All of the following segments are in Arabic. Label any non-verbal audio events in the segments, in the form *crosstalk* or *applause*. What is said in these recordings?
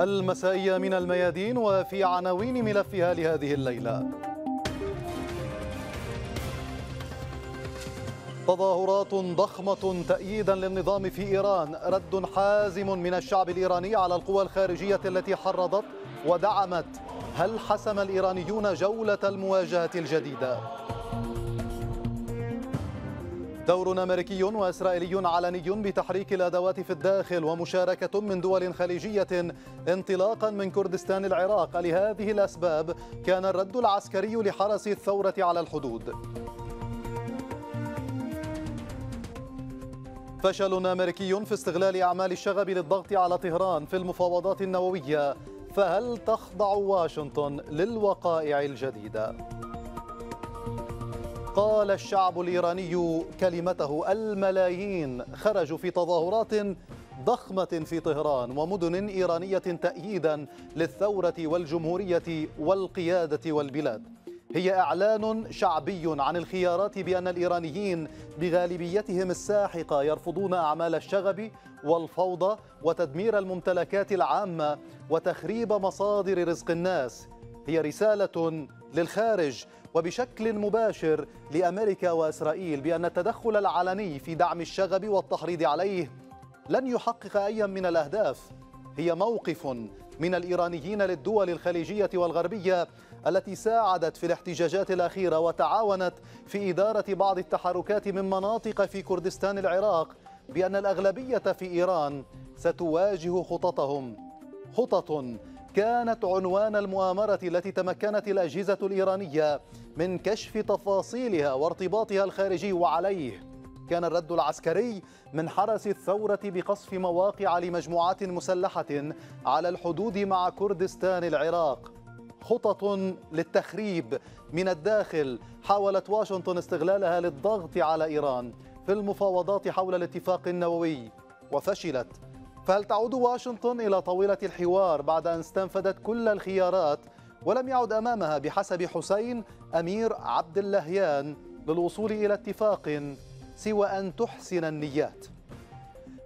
المسائية من الميادين وفي عناوين ملفها لهذه الليلة تظاهرات ضخمة تأييدا للنظام في إيران رد حازم من الشعب الإيراني على القوى الخارجية التي حرضت ودعمت هل حسم الإيرانيون جولة المواجهة الجديدة؟ دور أمريكي وإسرائيلي علني بتحريك الأدوات في الداخل ومشاركة من دول خليجية انطلاقا من كردستان العراق لهذه الأسباب كان الرد العسكري لحرس الثورة على الحدود فشل أمريكي في استغلال أعمال الشغب للضغط على طهران في المفاوضات النووية فهل تخضع واشنطن للوقائع الجديدة؟ قال الشعب الايراني كلمته الملايين خرجوا في تظاهرات ضخمه في طهران ومدن ايرانيه تاييدا للثوره والجمهوريه والقياده والبلاد هي اعلان شعبي عن الخيارات بان الايرانيين بغالبيتهم الساحقه يرفضون اعمال الشغب والفوضى وتدمير الممتلكات العامه وتخريب مصادر رزق الناس هي رساله للخارج وبشكل مباشر لأمريكا وإسرائيل بأن التدخل العلني في دعم الشغب والتحريض عليه لن يحقق أي من الأهداف هي موقف من الإيرانيين للدول الخليجية والغربية التي ساعدت في الاحتجاجات الأخيرة وتعاونت في إدارة بعض التحركات من مناطق في كردستان العراق بأن الأغلبية في إيران ستواجه خططهم خطط كانت عنوان المؤامرة التي تمكنت الأجهزة الإيرانية من كشف تفاصيلها وارتباطها الخارجي وعليه كان الرد العسكري من حرس الثورة بقصف مواقع لمجموعات مسلحة على الحدود مع كردستان العراق خطط للتخريب من الداخل حاولت واشنطن استغلالها للضغط على إيران في المفاوضات حول الاتفاق النووي وفشلت فهل تعود واشنطن إلى طاولة الحوار بعد أن استنفذت كل الخيارات ولم يعد أمامها بحسب حسين أمير عبد اللهيان للوصول إلى اتفاق سوى أن تحسن النيات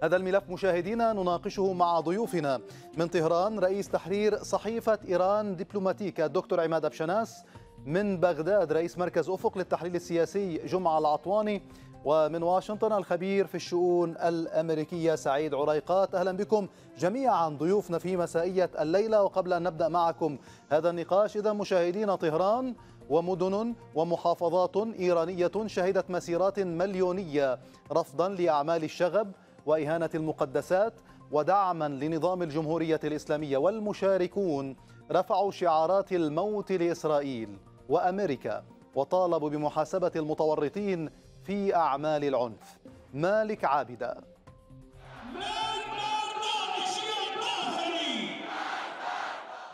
هذا الملف مشاهدينا نناقشه مع ضيوفنا من طهران رئيس تحرير صحيفة إيران دبلوماتيكا الدكتور عماد أبشناس من بغداد رئيس مركز أفق للتحليل السياسي جمعة العطواني ومن واشنطن الخبير في الشؤون الأمريكية سعيد عريقات أهلا بكم جميعا ضيوفنا في مسائية الليلة وقبل أن نبدأ معكم هذا النقاش إذا مشاهدين طهران ومدن ومحافظات إيرانية شهدت مسيرات مليونية رفضا لأعمال الشغب وإهانة المقدسات ودعما لنظام الجمهورية الإسلامية والمشاركون رفعوا شعارات الموت لإسرائيل وأمريكا وطالبوا بمحاسبة المتورطين في أعمال العنف مالك عابدة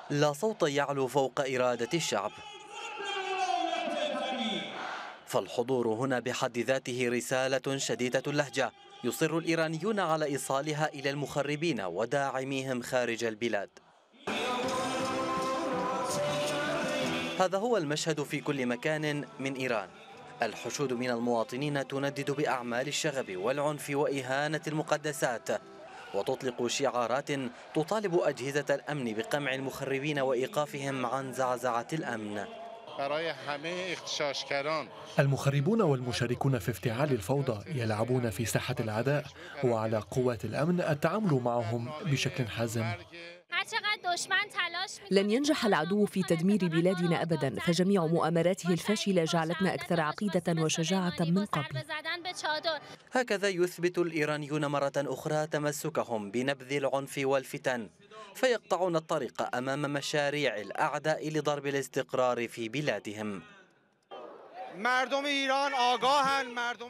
لا صوت يعلو فوق إرادة الشعب فالحضور هنا بحد ذاته رسالة شديدة اللهجة يصر الإيرانيون على إيصالها إلى المخربين وداعميهم خارج البلاد هذا هو المشهد في كل مكان من إيران الحشود من المواطنين تندد بأعمال الشغب والعنف وإهانة المقدسات وتطلق شعارات تطالب أجهزة الأمن بقمع المخربين وإيقافهم عن زعزعة الأمن المخربون والمشاركون في افتعال الفوضى يلعبون في ساحة العداء وعلى قوات الأمن التعامل معهم بشكل حازم لن ينجح العدو في تدمير بلادنا أبدا فجميع مؤامراته الفاشلة جعلتنا أكثر عقيدة وشجاعة من قبل هكذا يثبت الإيرانيون مرة أخرى تمسكهم بنبذ العنف والفتن فيقطعون الطريق أمام مشاريع الأعداء لضرب الاستقرار في بلادهم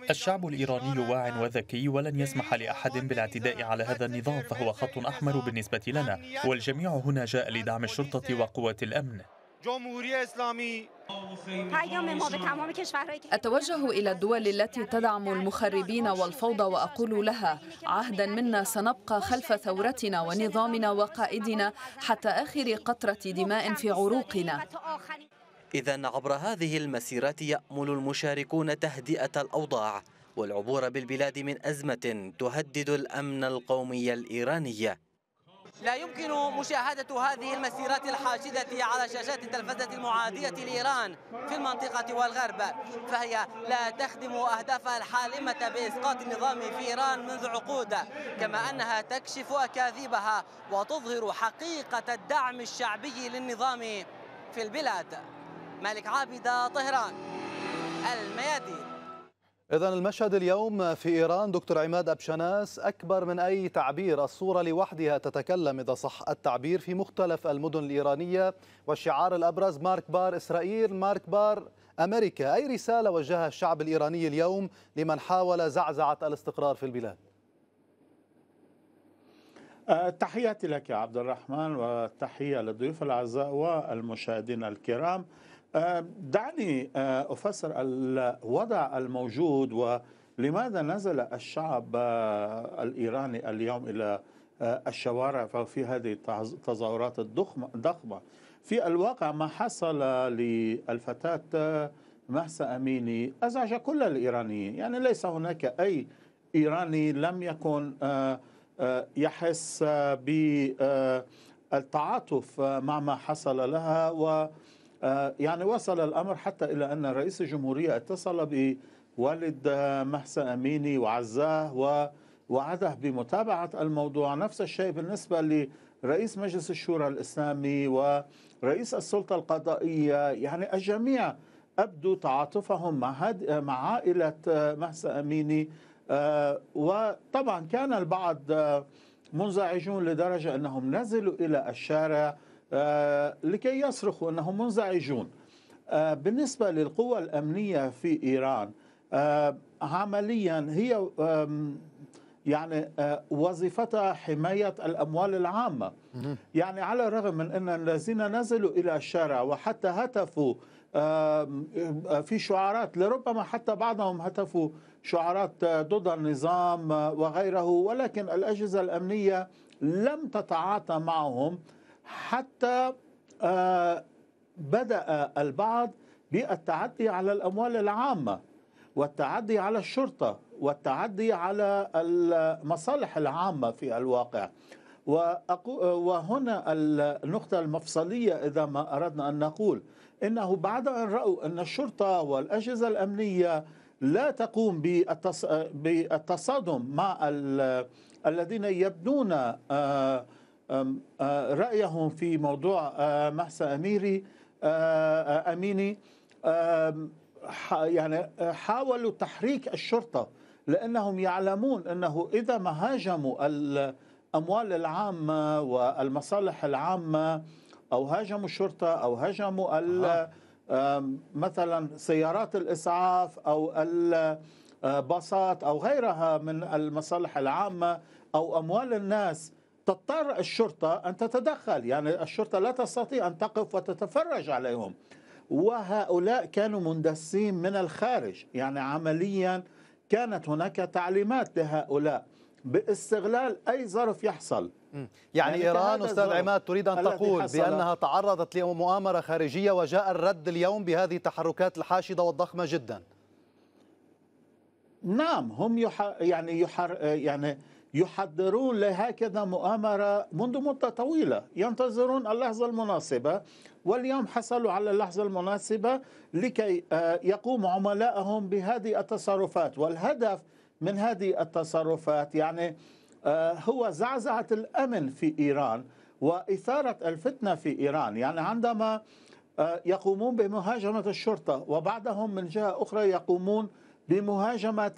الشعب الإيراني واع وذكي ولن يسمح لأحد بالاعتداء على هذا النظام فهو خط أحمر بالنسبة لنا والجميع هنا جاء لدعم الشرطة وقوات الأمن أتوجه إلى الدول التي تدعم المخربين والفوضى وأقول لها عهدا منا سنبقى خلف ثورتنا ونظامنا وقائدنا حتى آخر قطرة دماء في عروقنا إذا عبر هذه المسيرات يأمل المشاركون تهدئة الأوضاع والعبور بالبلاد من أزمة تهدد الأمن القومي الإيراني لا يمكن مشاهدة هذه المسيرات الحاشدة على شاشات التلفزة المعادية لإيران في المنطقة والغرب فهي لا تخدم أهدافها الحالمة بإسقاط النظام في إيران منذ عقود كما أنها تكشف أكاذيبها وتظهر حقيقة الدعم الشعبي للنظام في البلاد مالك عابدة طهران الميادين إذا المشهد اليوم في إيران دكتور عماد أبشناس أكبر من أي تعبير الصورة لوحدها تتكلم إذا صح التعبير في مختلف المدن الإيرانية والشعار الأبرز مارك بار إسرائيل مارك بار أمريكا أي رسالة وجهها الشعب الإيراني اليوم لمن حاول زعزعة الاستقرار في البلاد آه، تحياتي لك يا عبد الرحمن وتحية للضيوف الأعزاء والمشاهدين الكرام آه، دعني آه، أفسر الوضع الموجود ولماذا نزل الشعب آه، الإيراني اليوم إلى الشوارع في هذه التظاهرات الضخمة في الواقع ما حصل للفتاة مهسا أميني أزعج كل الإيرانيين يعني ليس هناك أي إيراني لم يكن يحس بالتعاطف مع ما حصل لها و آه، يعني وصل الأمر حتى إلى أن رئيس الجمهورية اتصل بوالد آه، مهسا أميني وعزاه ووعده بمتابعة الموضوع نفس الشيء بالنسبة لرئيس مجلس الشورى الإسلامي ورئيس السلطة القضائية يعني الجميع أبدوا تعاطفهم مع, هد... مع عائلة آه، مهسا أميني وطبعا كان البعض منزعجون لدرجة أنهم نزلوا إلى الشارع آه، لكي يصرخوا أنهم منزعجون آه، بالنسبة للقوى الأمنية في إيران آه، عمليا هي يعني وظيفتها حماية الأموال العامة يعني على الرغم من أن الذين نزلوا إلى الشارع وحتى هتفوا في شعارات لربما حتى بعضهم هتفوا شعارات ضد النظام وغيره ولكن الأجهزة الأمنية لم تتعاطى معهم حتى آه، بدأ البعض بالتعدي على الأموال العامة والتعدي على الشرطة والتعدي على المصالح العامة في الواقع وهنا النقطة المفصلية إذا ما أردنا أن نقول إنه بعد أن رأوا أن الشرطة والأجهزة الأمنية لا تقوم بالتصادم مع الذين يبنون آه آه، رأيهم في موضوع آه، مهسا أميري آه، أميني يعني حاولوا تحريك الشرطة لأنهم يعلمون أنه إذا ما هاجموا الأموال العامة والمصالح العامة أو هاجموا الشرطة أو هاجموا مثلا سيارات الإسعاف أو الباصات أو غيرها من المصالح العامة أو أموال الناس تضطر الشرطة أن تتدخل يعني الشرطة لا تستطيع أن تقف وتتفرج عليهم وهؤلاء كانوا مندسين من الخارج يعني عمليا كانت هناك تعليمات لهؤلاء باستغلال أي ظرف يحصل يعني, يعني إيران أستاذ عماد تريد أن تقول بأنها تعرضت لمؤامرة خارجية وجاء الرد اليوم بهذه التحركات الحاشدة والضخمة جدا نعم هم يح... يعني يحر... يعني يحضرون لهكذا مؤامرة منذ مدة طويلة ينتظرون اللحظة المناسبة واليوم حصلوا على اللحظة المناسبة لكي آه، يقوم عملائهم بهذه التصرفات والهدف من هذه التصرفات يعني آه، هو زعزعة الأمن في إيران وإثارة الفتنة في إيران يعني عندما آه، يقومون بمهاجمة الشرطة وبعدهم من جهة أخرى يقومون بمهاجمة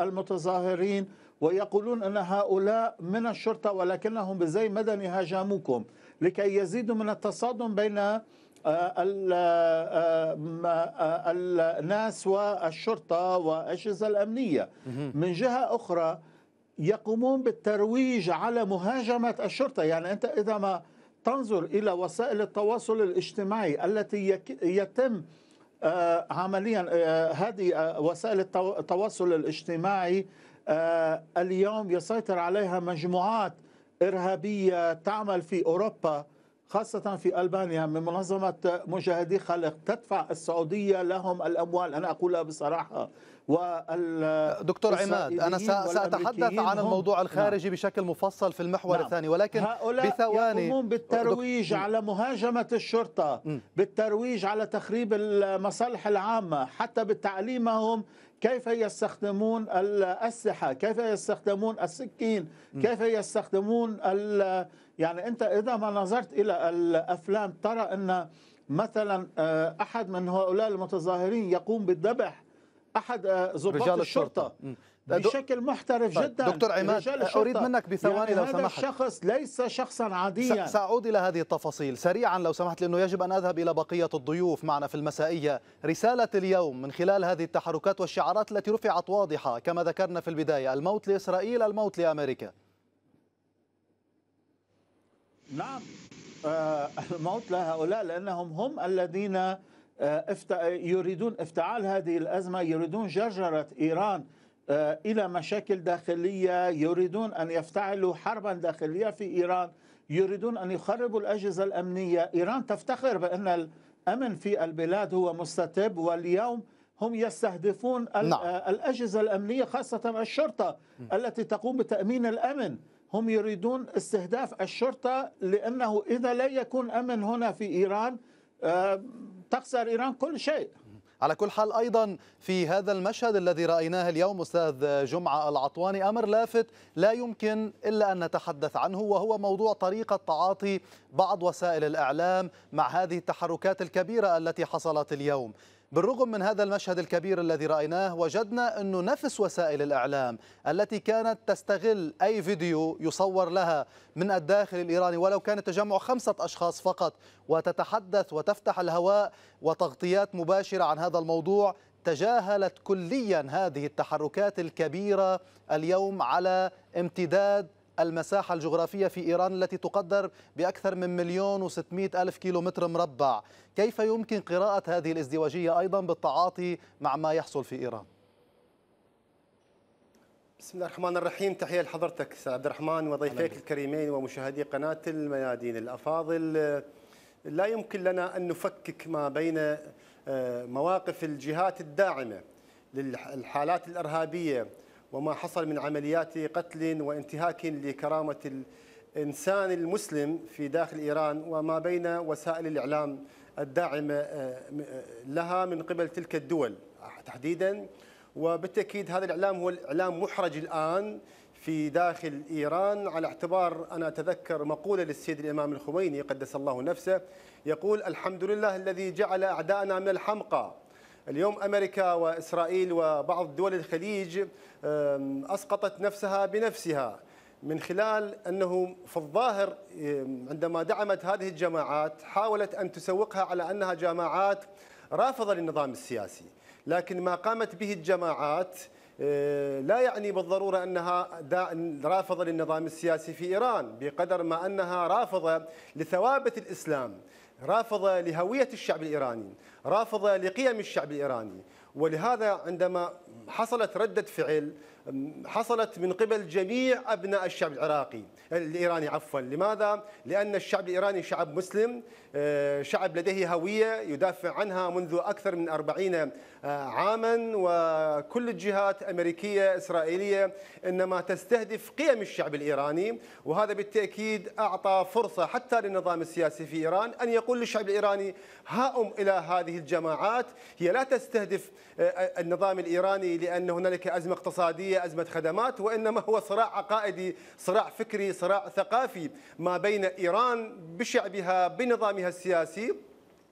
المتظاهرين ويقولون أن هؤلاء من الشرطة ولكنهم بزي مدني هاجموكم لكي يزيدوا من التصادم بين آه، آه، آه، الناس والشرطة والأجهزة الأمنية من جهة أخرى يقومون بالترويج على مهاجمة الشرطة يعني أنت إذا ما تنظر إلى وسائل التواصل الاجتماعي التي يتم عمليا هذه وسائل التواصل الاجتماعي آه، اليوم يسيطر عليها مجموعات إرهابية تعمل في أوروبا خاصة في ألبانيا من منظمة مجاهدي خلق تدفع السعودية لهم الأموال أنا أقولها بصراحة وال دكتور عماد أنا سأتحدث عن الموضوع نعم. الخارجي نعم. بشكل مفصل في المحور نعم. الثاني ولكن هؤلاء بثواني يقومون بالترويج دك... على مهاجمة الشرطة م. بالترويج على تخريب المصالح العامة حتى بتعليمهم كيف يستخدمون الأسلحة كيف يستخدمون السكين كيف يستخدمون يعني أنت إذا ما نظرت إلى الأفلام ترى أن مثلا آه، أحد من هؤلاء المتظاهرين يقوم بالذبح أحد آه، ضباط الشرطة بشكل محترف طيب جدا دكتور عماد اريد منك بثواني يعني لو سمحت هذا الشخص ليس شخصا عاديا ساعود الى هذه التفاصيل سريعا لو سمحت لانه يجب ان اذهب الى بقيه الضيوف معنا في المسائيه رساله اليوم من خلال هذه التحركات والشعارات التي رفعت واضحه كما ذكرنا في البدايه الموت لاسرائيل الموت لامريكا نعم آه، الموت لهؤلاء لانهم هم الذين آه، يريدون افتعال هذه الازمه يريدون جرجره ايران آه، الى مشاكل داخليه يريدون ان يفتعلوا حربا داخليه في ايران يريدون ان يخربوا الاجهزه الامنيه ايران تفتخر بان الامن في البلاد هو مستتب واليوم هم يستهدفون نعم. آه، الاجهزه الامنيه خاصه الشرطه التي تقوم بتامين الامن هم يريدون استهداف الشرطه لانه اذا لا يكون امن هنا في ايران آه، تخسر ايران كل شيء على كل حال أيضا في هذا المشهد الذي رأيناه اليوم أستاذ جمعة العطواني أمر لافت لا يمكن إلا أن نتحدث عنه وهو موضوع طريقة تعاطي بعض وسائل الإعلام مع هذه التحركات الكبيرة التي حصلت اليوم بالرغم من هذا المشهد الكبير الذي رأيناه وجدنا أنه نفس وسائل الإعلام التي كانت تستغل أي فيديو يصور لها من الداخل الإيراني ولو كان تجمع خمسة أشخاص فقط وتتحدث وتفتح الهواء وتغطيات مباشرة عن هذا الموضوع تجاهلت كليا هذه التحركات الكبيرة اليوم على امتداد المساحة الجغرافية في إيران التي تقدر بأكثر من مليون وستمائة ألف كيلومتر مربع كيف يمكن قراءة هذه الازدواجية أيضا بالتعاطي مع ما يحصل في إيران؟ بسم الله الرحمن الرحيم تحية لحضرتك أستاذ عبد الرحمن وضيفيك الكريمين ومشاهدي قناة الميادين الأفاضل لا يمكن لنا أن نفكك ما بين آه، مواقف الجهات الداعمة للحالات الإرهابية وما حصل من عمليات قتل وانتهاك لكرامة الإنسان المسلم في داخل إيران وما بين وسائل الإعلام الداعمة آه، لها من قبل تلك الدول تحديدا وبالتأكيد هذا الإعلام هو الإعلام محرج الآن في داخل إيران على اعتبار أنا أتذكر مقولة للسيد الإمام الخميني قدس الله نفسه يقول الحمد لله الذي جعل أعداءنا من الحمقى اليوم أمريكا وإسرائيل وبعض دول الخليج أسقطت نفسها بنفسها من خلال أنه في الظاهر عندما دعمت هذه الجماعات حاولت أن تسوقها على أنها جماعات رافضة للنظام السياسي لكن ما قامت به الجماعات آه، لا يعني بالضرورة أنها رافضة للنظام السياسي في إيران بقدر ما أنها رافضة لثوابت الإسلام رافضة لهوية الشعب الإيراني رافضة لقيم الشعب الإيراني ولهذا عندما حصلت ردة فعل حصلت من قبل جميع أبناء الشعب العراقي الإيراني عفوا لماذا؟ لأن الشعب الإيراني شعب مسلم آه، شعب لديه هوية يدافع عنها منذ أكثر من أربعين عاما وكل الجهات أمريكية إسرائيلية إنما تستهدف قيم الشعب الإيراني وهذا بالتأكيد أعطى فرصة حتى للنظام السياسي في إيران أن يقول للشعب الإيراني هاؤم إلى هذه الجماعات هي لا تستهدف آه، آه، النظام الإيراني لأن هنالك أزمة اقتصادية أزمة خدمات وإنما هو صراع عقائدي صراع فكري صراع ثقافي ما بين إيران بشعبها بنظامها السياسي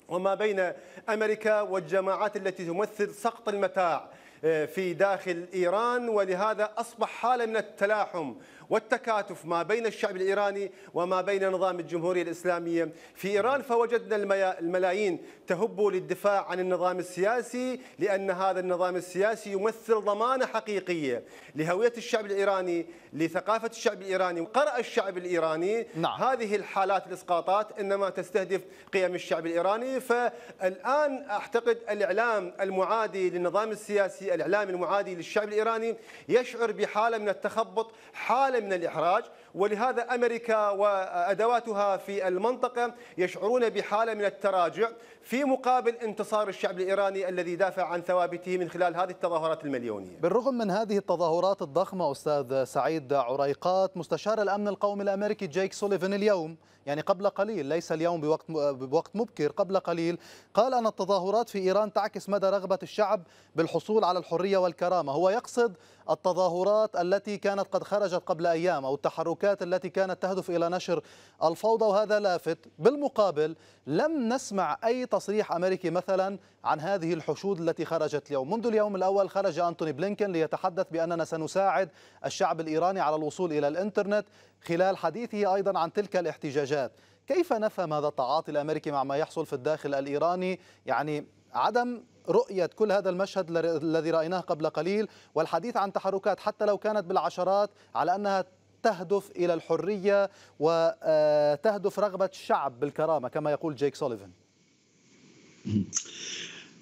وما بين امريكا والجماعات التي تمثل سقط المتاع آه، في داخل ايران ولهذا اصبح حاله من التلاحم والتكاتف ما بين الشعب الإيراني وما بين نظام الجمهورية الإسلامية في إيران فوجدنا الملايين تهب للدفاع عن النظام السياسي لأن هذا النظام السياسي يمثل ضمانة حقيقية لهوية الشعب الإيراني لثقافة الشعب الإيراني وقرأ الشعب الإيراني نعم. هذه الحالات الإسقاطات إنما تستهدف قيم الشعب الإيراني فالآن أعتقد الإعلام المعادي للنظام السياسي الإعلام المعادي للشعب الإيراني يشعر بحالة من التخبط حالة من الإحراج ولهذا أمريكا وأدواتها في المنطقة يشعرون بحالة من التراجع في مقابل انتصار الشعب الإيراني الذي دافع عن ثوابته من خلال هذه التظاهرات المليونية بالرغم من هذه التظاهرات الضخمة أستاذ سعيد عريقات مستشار الأمن القومي الأمريكي جيك سوليفن اليوم يعني قبل قليل ليس اليوم بوقت بوقت مبكر قبل قليل قال أن التظاهرات في إيران تعكس مدى رغبة الشعب بالحصول على الحرية والكرامة هو يقصد التظاهرات التي كانت قد خرجت قبل أيام أو التحركات التي كانت تهدف إلى نشر الفوضى وهذا لافت بالمقابل لم نسمع أي تصريح أمريكي مثلا عن هذه الحشود التي خرجت اليوم منذ اليوم الأول خرج أنتوني بلينكن ليتحدث بأننا سنساعد الشعب الإيراني على الوصول إلى الإنترنت خلال حديثه أيضا عن تلك الاحتجاجات كيف نفهم هذا التعاطي الأمريكي مع ما يحصل في الداخل الإيراني يعني عدم رؤية كل هذا المشهد الذي رأيناه قبل قليل والحديث عن تحركات حتى لو كانت بالعشرات على أنها تهدف إلى الحرية وتهدف آه، رغبة الشعب بالكرامة كما يقول جيك سوليفان *clears throat*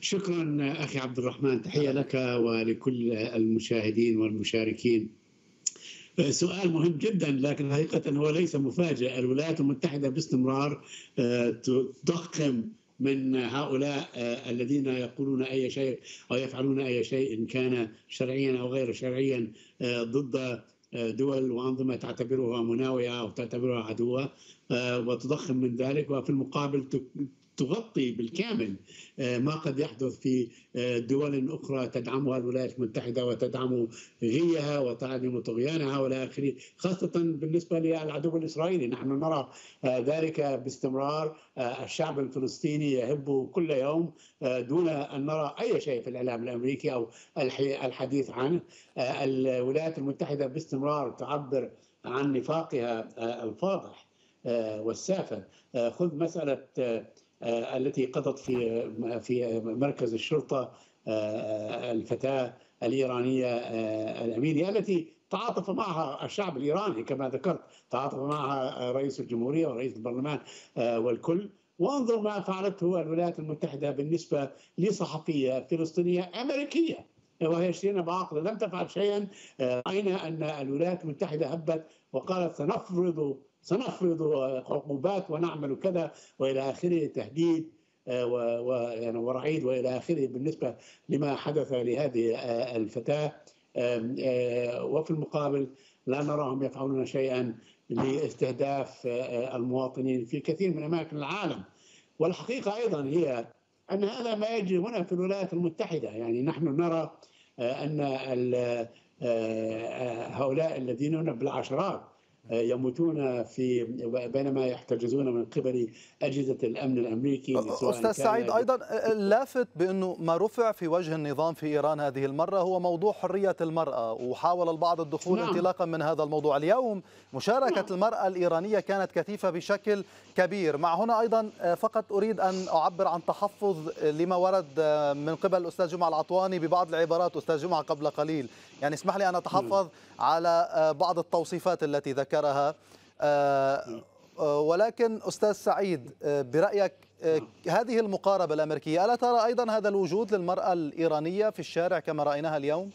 شكرا أخي عبد الرحمن تحية لك ولكل المشاهدين والمشاركين سؤال مهم جدا لكن حقيقة هو ليس مفاجئ الولايات المتحدة باستمرار آه، تضخم من هؤلاء آه، الذين يقولون أي شيء أو يفعلون أي شيء كان شرعيا أو غير شرعيا آه، ضد آه، دول وأنظمة تعتبرها مناوية أو تعتبرها عدوة وتضخم من ذلك وفي المقابل تغطي بالكامل آه، ما قد يحدث في آه، دول أخرى تدعمها الولايات المتحدة وتدعم غيها وتعلم طغيانها والى اخره، خاصة بالنسبة للعدو الإسرائيلي، نحن نرى آه، ذلك باستمرار الشعب الفلسطيني يهب كل يوم دون أن نرى أي شيء في الإعلام الأمريكي أو الحديث عنه الولايات المتحدة باستمرار تعبر عن نفاقها الفاضح والسافر خذ مسألة آه، التي قضت في آه، في مركز الشرطه آه، الفتاه الايرانيه الاميني التي تعاطف معها الشعب الايراني كما ذكرت تعاطف معها رئيس الجمهوريه ورئيس البرلمان والكل وانظر ما فعلته الولايات المتحده بالنسبه لصحفيه فلسطينيه امريكيه وهي شيرين بعقل لم تفعل شيئا اين ان الولايات المتحده هبت وقالت سنفرض سنفرض عقوبات ونعمل كذا والى اخره تهديد آه، ورعيد يعني والى اخره بالنسبه لما حدث لهذه آه، الفتاه آه، وفي المقابل لا نراهم يفعلون شيئا لاستهداف المواطنين في كثير من اماكن العالم والحقيقه ايضا هي ان هذا ما يجري هنا في الولايات المتحده يعني نحن نرى ان هؤلاء الذين هنا بالعشرات آه، يموتون في بينما يحتجزون من قبل اجهزه الامن الامريكي استاذ سعيد يعني ايضا اللافت بانه ما رفع في وجه النظام في ايران هذه المره هو موضوع حريه المراه وحاول البعض الدخول نعم. انطلاقا من هذا الموضوع اليوم مشاركه نعم. المراه الايرانيه كانت كثيفه بشكل كبير مع هنا ايضا فقط اريد ان اعبر عن تحفظ لما ورد من قبل الاستاذ جمعه العطواني ببعض العبارات استاذ جمعه قبل قليل يعني اسمح لي أن أتحفظ على آه، بعض التوصيفات التي ذكرها آه، آه، ولكن أستاذ سعيد برأيك هذه المقاربة الأمريكية ألا ترى أيضا هذا الوجود للمرأة الإيرانية في الشارع كما رأيناها اليوم؟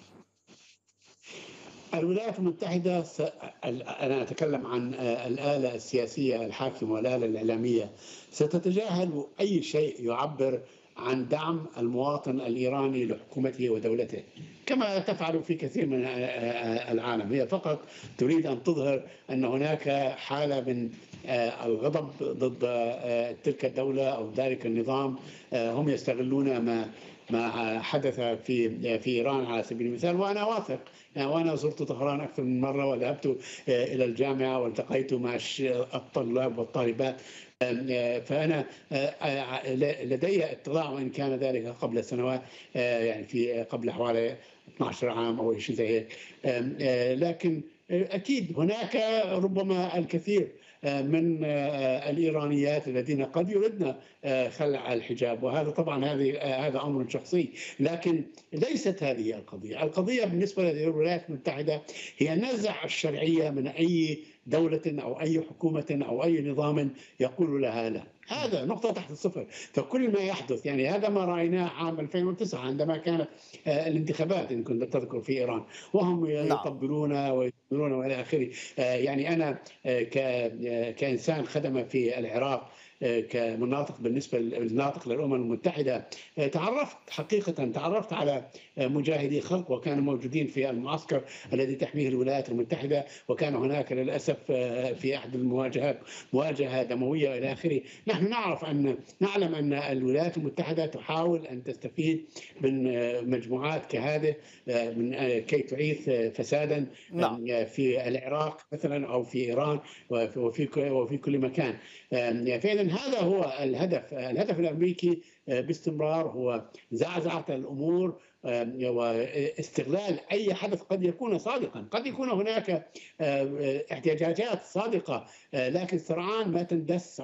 الولايات المتحدة س... أنا أتكلم عن الآلة السياسية الحاكمة والآلة الإعلامية ستتجاهل أي شيء يعبر عن دعم المواطن الإيراني لحكومته ودولته كما تفعل في كثير من آه، آه، آه، العالم هي فقط تريد أن تظهر أن هناك حالة من الغضب ضد تلك الدولة أو ذلك النظام هم يستغلون ما ما حدث في في ايران على سبيل المثال وانا واثق يعني وانا زرت طهران اكثر من مره وذهبت الى الجامعه والتقيت مع الطلاب والطالبات فأنا آه، آه، لدي اطلاع وإن كان ذلك قبل سنوات آه، يعني في قبل حوالي 12 عام أو شيء زي هيك لكن أكيد هناك ربما الكثير من الايرانيات الذين قد يردن خلع الحجاب وهذا طبعا هذه هذا امر شخصي لكن ليست هذه القضيه، القضيه بالنسبه للولايات المتحده هي نزع الشرعيه من اي دولة أو أي حكومة أو أي نظام يقول لها لا هذا نعم. نقطة تحت الصفر فكل ما يحدث يعني هذا ما رأيناه عام 2009 عندما كانت آه، الانتخابات إن كنت تذكر في إيران وهم نعم. يطبلون ويطبلون وإلى آخره آه، يعني أنا آه، كإنسان خدم في العراق كمناطق بالنسبه للناطق للامم المتحده تعرفت حقيقه تعرفت على مجاهدي خلق وكانوا موجودين في المعسكر الذي تحميه الولايات المتحدة وكان هناك للأسف آه، في أحد المواجهات مواجهة دموية إلى آخره نحن نعرف أن نعلم أن الولايات المتحدة تحاول أن تستفيد من آه، مجموعات كهذه آه، من كي تعيث فسادا نعم. في العراق مثلا أو في إيران وفي وفي كل مكان فإذا هذا هو الهدف الهدف الأمريكي باستمرار هو زعزعة الأمور واستغلال آه، أي حدث قد يكون صادقا قد يكون هناك آه، احتجاجات صادقة آه، لكن سرعان ما تندس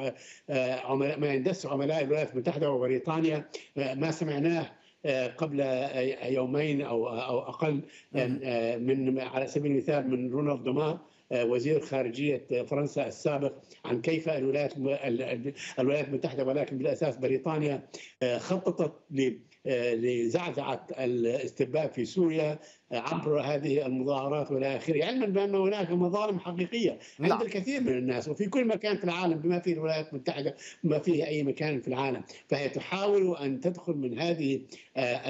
عملاء ما يندس عملاء الولايات المتحدة وبريطانيا ما سمعناه قبل يومين أو أو أقل نعم. من على سبيل المثال من رونالد دوما وزير خارجية فرنسا السابق عن كيف الولايات الولايات المتحدة ولكن بالأساس بريطانيا خططت لزعزعة الاستباء في سوريا عبر هذه المظاهرات والى اخره، علما بان هناك مظالم حقيقيه نعم. عند لا. الكثير من الناس وفي كل مكان في العالم بما فيه الولايات المتحده بما فيه اي مكان في العالم، فهي تحاول ان تدخل من هذه آه،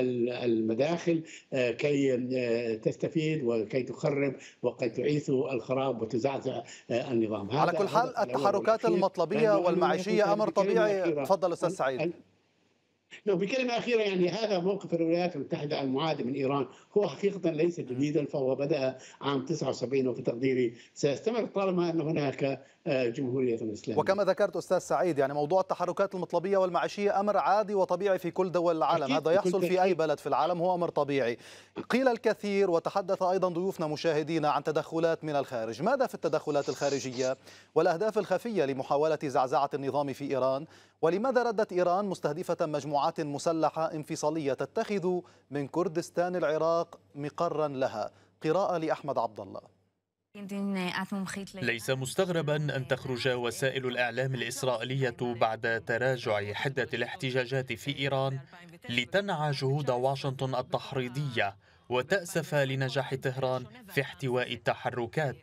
المداخل آه، كي آه، تستفيد وكي تخرب وكي تعيث الخراب وتزعزع النظام. على كل حال التحركات المطلبيه والمعيشيه امر طبيعي، تفضل استاذ سعيد. لو بكلمة أخيرة يعني هذا موقف الولايات المتحدة المعادي من إيران هو حقيقة ليس جديدا فهو بدأ عام 79 وفي تقديري سيستمر طالما أن هناك جمهورية الإسلام وكما ذكرت أستاذ سعيد يعني موضوع التحركات المطلبية والمعيشية أمر عادي وطبيعي في كل دول العالم هذا يحصل في أي بلد في العالم هو أمر طبيعي قيل الكثير وتحدث أيضا ضيوفنا مشاهدينا عن تدخلات من الخارج ماذا في التدخلات الخارجية والأهداف الخفية لمحاولة زعزعة النظام في إيران ولماذا ردت إيران مستهدفة مجموعات مسلحة انفصالية تتخذ من كردستان العراق مقرا لها قراءة لأحمد عبد الله ليس مستغربا أن تخرج وسائل الإعلام الإسرائيلية بعد تراجع حدة الاحتجاجات في إيران لتنعى جهود واشنطن التحريضية وتأسف لنجاح طهران في احتواء التحركات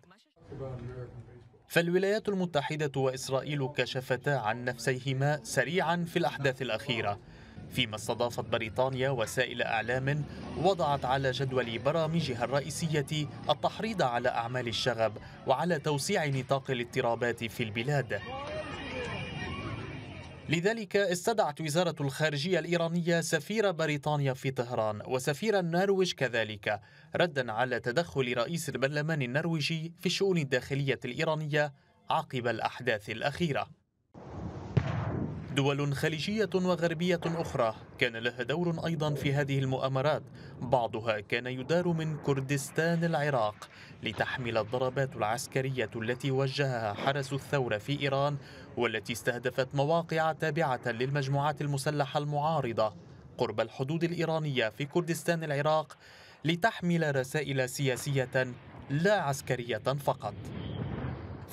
فالولايات المتحدة وإسرائيل كشفتا عن نفسيهما سريعا في الأحداث الأخيرة فيما استضافت بريطانيا وسائل اعلام وضعت على جدول برامجها الرئيسيه التحريض على اعمال الشغب وعلى توسيع نطاق الاضطرابات في البلاد لذلك استدعت وزارة الخارجية الإيرانية سفير بريطانيا في طهران وسفير النرويج كذلك ردا على تدخل رئيس البرلمان النرويجي في الشؤون الداخلية الإيرانية عقب الأحداث الأخيرة دول خليجية وغربية أخرى كان لها دور أيضا في هذه المؤامرات بعضها كان يدار من كردستان العراق لتحمل الضربات العسكرية التي وجهها حرس الثورة في إيران والتي استهدفت مواقع تابعة للمجموعات المسلحة المعارضة قرب الحدود الإيرانية في كردستان العراق لتحمل رسائل سياسية لا عسكرية فقط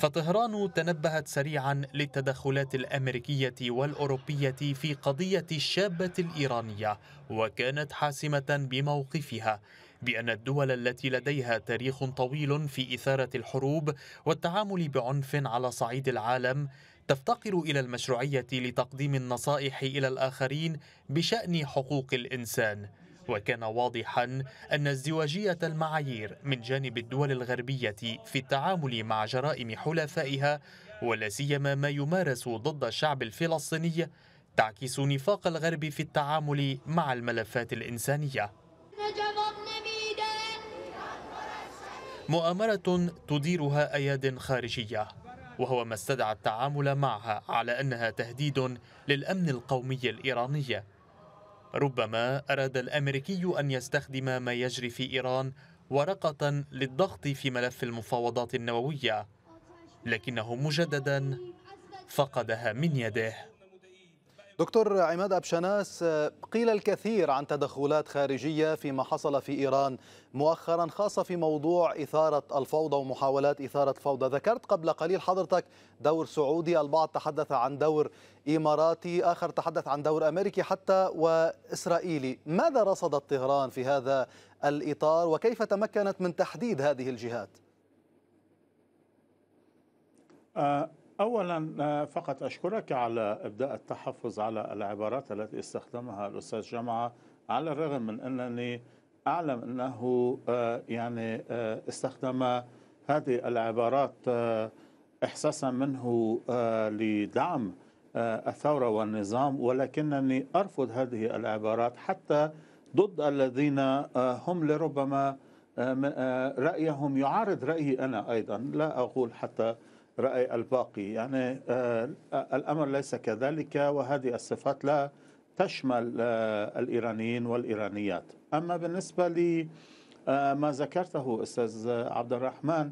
فطهران تنبهت سريعا للتدخلات الامريكيه والاوروبيه في قضيه الشابه الايرانيه وكانت حاسمه بموقفها بان الدول التي لديها تاريخ طويل في اثاره الحروب والتعامل بعنف على صعيد العالم تفتقر الى المشروعيه لتقديم النصائح الى الاخرين بشان حقوق الانسان وكان واضحا أن ازدواجية المعايير من جانب الدول الغربية في التعامل مع جرائم حلفائها ولا سيما ما يمارس ضد الشعب الفلسطيني تعكس نفاق الغرب في التعامل مع الملفات الإنسانية مؤامرة تديرها أياد خارجية وهو ما استدعى التعامل معها على أنها تهديد للأمن القومي الإيراني ربما أراد الأمريكي أن يستخدم ما يجري في إيران ورقة للضغط في ملف المفاوضات النووية لكنه مجددا فقدها من يده دكتور عماد أبشناس قيل الكثير عن تدخلات خارجية فيما حصل في إيران مؤخرا خاصة في موضوع إثارة الفوضى ومحاولات إثارة الفوضى ذكرت قبل قليل حضرتك دور سعودي البعض تحدث عن دور إماراتي آخر تحدث عن دور أمريكي حتى وإسرائيلي ماذا رصدت طهران في هذا الإطار وكيف تمكنت من تحديد هذه الجهات؟ آه، اولا آه، فقط اشكرك على ابداء التحفظ على العبارات التي استخدمها الاستاذ جمعه على الرغم من انني اعلم انه آه، يعني آه، استخدم هذه العبارات احساسا منه لدعم الثوره والنظام ولكنني ارفض هذه العبارات حتى ضد الذين هم لربما رايهم يعارض رايي انا ايضا لا اقول حتى رأي الباقي يعني آه، الأمر ليس كذلك وهذه الصفات لا تشمل آه، الإيرانيين والإيرانيات أما بالنسبة لما آه، ذكرته استاذ عبد الرحمن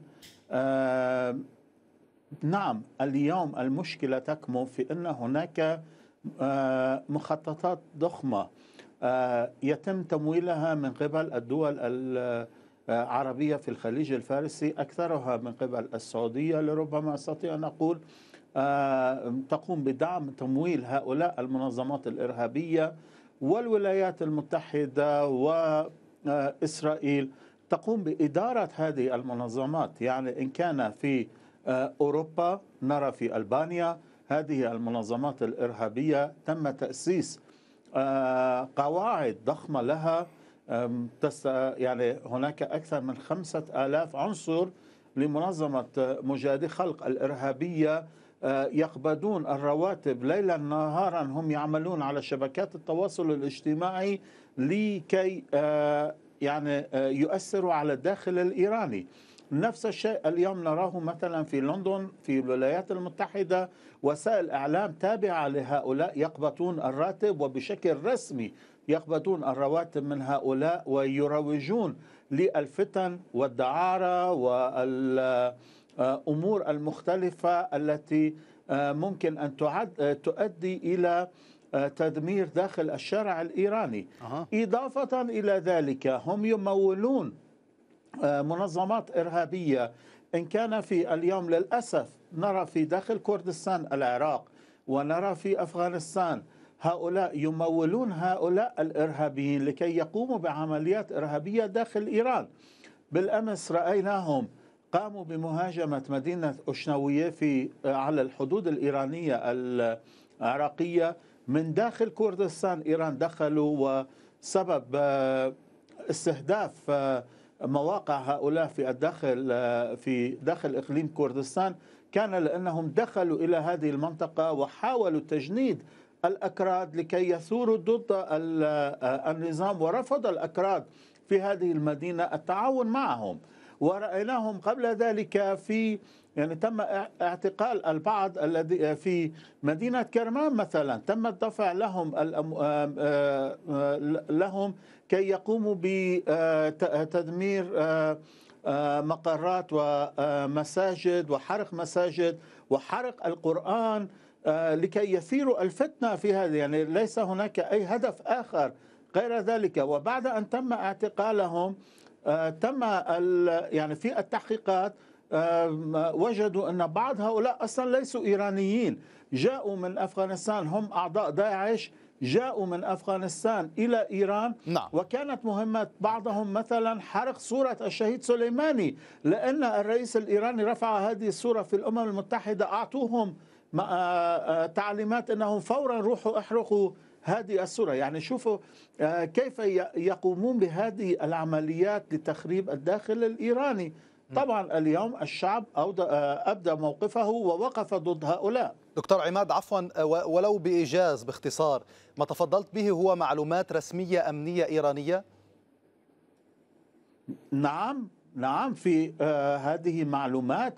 نعم اليوم المشكله تكمن في ان هناك مخططات ضخمه يتم تمويلها من قبل الدول عربية في الخليج الفارسي أكثرها من قبل السعودية لربما أستطيع أن أقول آه، تقوم بدعم تمويل هؤلاء المنظمات الإرهابية والولايات المتحدة وإسرائيل آه، تقوم بإدارة هذه المنظمات يعني إن كان في آه، أوروبا نرى في ألبانيا هذه المنظمات الإرهابية تم تأسيس قواعد ضخمة لها تس يعني هناك أكثر من خمسة آلاف عنصر لمنظمة مجاهدي خلق الإرهابية أه، يقبضون الرواتب ليلا نهارا هم يعملون على شبكات التواصل الاجتماعي لكي أه، يعني أه، يؤثروا على الداخل الإيراني نفس الشيء اليوم نراه مثلا في لندن في الولايات المتحدة وسائل إعلام تابعة لهؤلاء يقبضون الراتب وبشكل رسمي يقبضون الرواتب من هؤلاء ويروجون للفتن والدعارة والأمور المختلفة التي آه، ممكن أن تعد آه، تؤدي إلى آه، تدمير داخل الشارع الإيراني أه. إضافة إلى ذلك هم يمولون منظمات إرهابية إن كان في اليوم للأسف نرى في داخل كردستان العراق ونرى في أفغانستان هؤلاء يمولون هؤلاء الإرهابيين لكي يقوموا بعمليات إرهابية داخل إيران بالأمس رأيناهم قاموا بمهاجمة مدينة أشنوية في على الحدود الإيرانية العراقية من داخل كردستان إيران دخلوا وسبب آه، استهداف آه، مواقع هؤلاء في الداخل آه، في داخل إقليم كردستان كان لأنهم دخلوا إلى هذه المنطقة وحاولوا تجنيد الأكراد لكي يثوروا ضد آه، النظام ورفض الأكراد في هذه المدينة التعاون معهم ورأيناهم قبل ذلك في يعني تم اعتقال البعض الذي آه، في مدينة كرمان مثلا تم الدفع لهم آه، لهم كي يقوموا بتدمير مقرات ومساجد وحرق مساجد وحرق القرآن آه، لكي يثيروا الفتنة في هذا يعني ليس هناك أي هدف آخر غير ذلك وبعد أن تم اعتقالهم آه، تم يعني في التحقيقات آه، وجدوا أن بعض هؤلاء أصلا ليسوا إيرانيين جاءوا من أفغانستان هم أعضاء داعش جاءوا من أفغانستان إلى إيران نعم. وكانت مهمة بعضهم مثلا حرق صورة الشهيد سليماني لأن الرئيس الإيراني رفع هذه الصورة في الأمم المتحدة أعطوهم آه، آه، تعليمات انهم فورا روحوا احرقوا هذه الصورة يعني شوفوا آه، كيف يقومون بهذه العمليات لتخريب الداخل الإيراني طبعا اليوم الشعب أبدى موقفه ووقف ضد هؤلاء دكتور عماد عفوا ولو بإيجاز باختصار ما تفضلت به هو معلومات رسمية أمنية إيرانية نعم نعم في هذه معلومات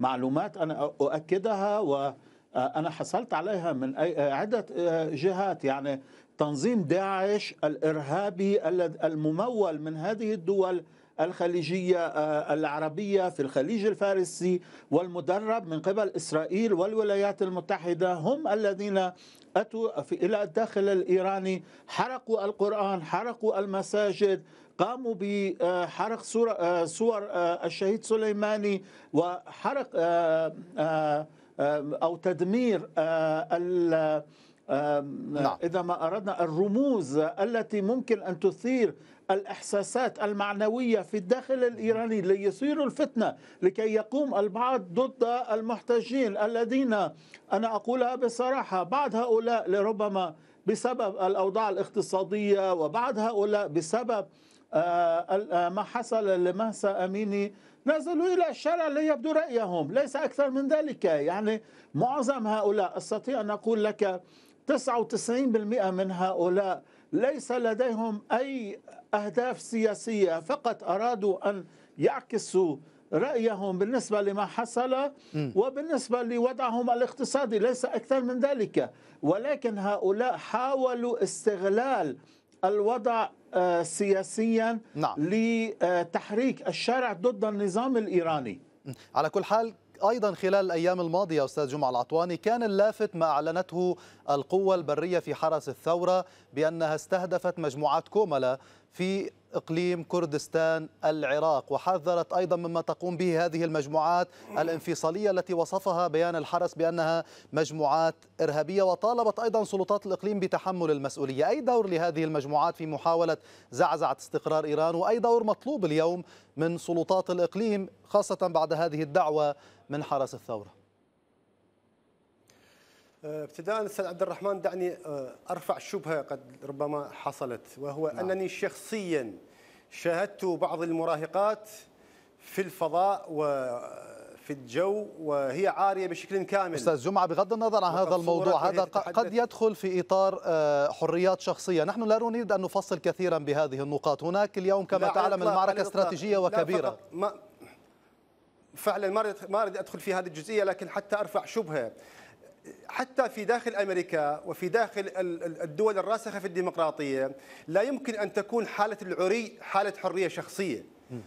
معلومات أنا أؤكدها و آه، انا حصلت عليها من آه، عده آه، جهات يعني تنظيم داعش الارهابي الممول من هذه الدول الخليجية العربية في الخليج الفارسي والمدرب من قبل إسرائيل والولايات المتحدة هم الذين أتوا إلى الداخل الإيراني حرقوا القرآن حرقوا المساجد قاموا بحرق صور الشهيد سليماني وحرق او تدمير آه، نعم. اذا ما اردنا الرموز التي ممكن ان تثير الاحساسات المعنويه في الداخل الايراني ليثيروا الفتنه لكي يقوم البعض ضد المحتجين الذين انا اقولها بصراحه بعض هؤلاء لربما بسبب الاوضاع الاقتصاديه وبعض هؤلاء بسبب آه، آه، ما حصل لمهسا اميني نزلوا إلى الشارع ليبدوا رأيهم ليس أكثر من ذلك يعني معظم هؤلاء أستطيع أن أقول لك 99% من هؤلاء ليس لديهم أي أهداف سياسية فقط أرادوا أن يعكسوا رأيهم بالنسبة لما حصل وبالنسبة لوضعهم الاقتصادي ليس أكثر من ذلك ولكن هؤلاء حاولوا استغلال الوضع آه، سياسيا نعم. لتحريك الشارع ضد النظام الإيراني على كل حال ايضا خلال الايام الماضيه استاذ جمعه العطواني كان اللافت ما اعلنته القوه البريه في حرس الثوره بانها استهدفت مجموعات كوملا في إقليم كردستان العراق وحذرت أيضا مما تقوم به هذه المجموعات الانفصالية التي وصفها بيان الحرس بأنها مجموعات إرهابية وطالبت أيضا سلطات الإقليم بتحمل المسؤولية أي دور لهذه المجموعات في محاولة زعزعة استقرار إيران وأي دور مطلوب اليوم من سلطات الإقليم خاصة بعد هذه الدعوة من حرس الثورة ابتداء استاذ عبد الرحمن دعني آه، ارفع شبهه قد ربما حصلت وهو نعم. انني شخصيا شاهدت بعض المراهقات في الفضاء و آه، في الجو وهي عاريه بشكل كامل استاذ جمعه بغض النظر عن هذا الموضوع هذا قد يدخل في اطار آه، حريات شخصيه نحن لا نريد ان نفصل كثيرا بهذه النقاط هناك اليوم كما تعلم المعركه استراتيجيه وكبيره فعلا ما فعلا ما اريد ادخل في هذه الجزئيه لكن حتى ارفع شبهه حتى في داخل امريكا وفي داخل الدول الراسخه في الديمقراطيه لا يمكن ان تكون حاله العري حاله حريه شخصيه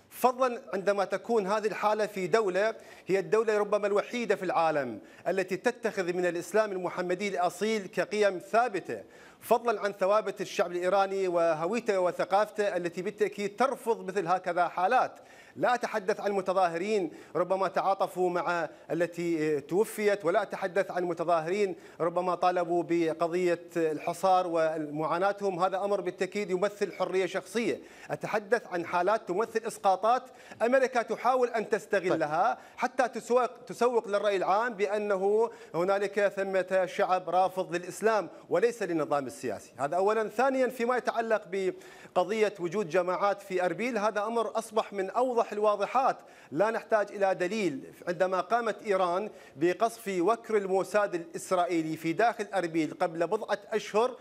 فضلا عندما تكون هذه الحاله في دوله هي الدوله ربما الوحيده في العالم التي تتخذ من الاسلام المحمدي الاصيل كقيم ثابته فضلا عن ثوابت الشعب الإيراني وهويته وثقافته التي بالتأكيد ترفض مثل هكذا حالات لا أتحدث عن متظاهرين ربما تعاطفوا مع التي توفيت ولا أتحدث عن متظاهرين ربما طالبوا بقضية الحصار ومعاناتهم هذا أمر بالتأكيد يمثل حرية شخصية أتحدث عن حالات تمثل إسقاطات أمريكا تحاول أن تستغلها طيب. حتى تسوق, تسوق للرأي العام بأنه هنالك ثمة شعب رافض للإسلام وليس للنظام السوري السياسي هذا أولا ثانيا فيما يتعلق بقضية وجود جماعات في أربيل هذا أمر أصبح من أوضح الواضحات لا نحتاج إلى دليل عندما قامت إيران بقصف وكر الموساد الإسرائيلي في داخل أربيل قبل بضعة أشهر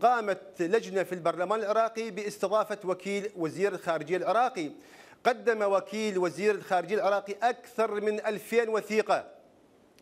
قامت لجنة في البرلمان العراقي باستضافة وكيل وزير الخارجية العراقي قدم وكيل وزير الخارجية العراقي أكثر من 2000 وثيقة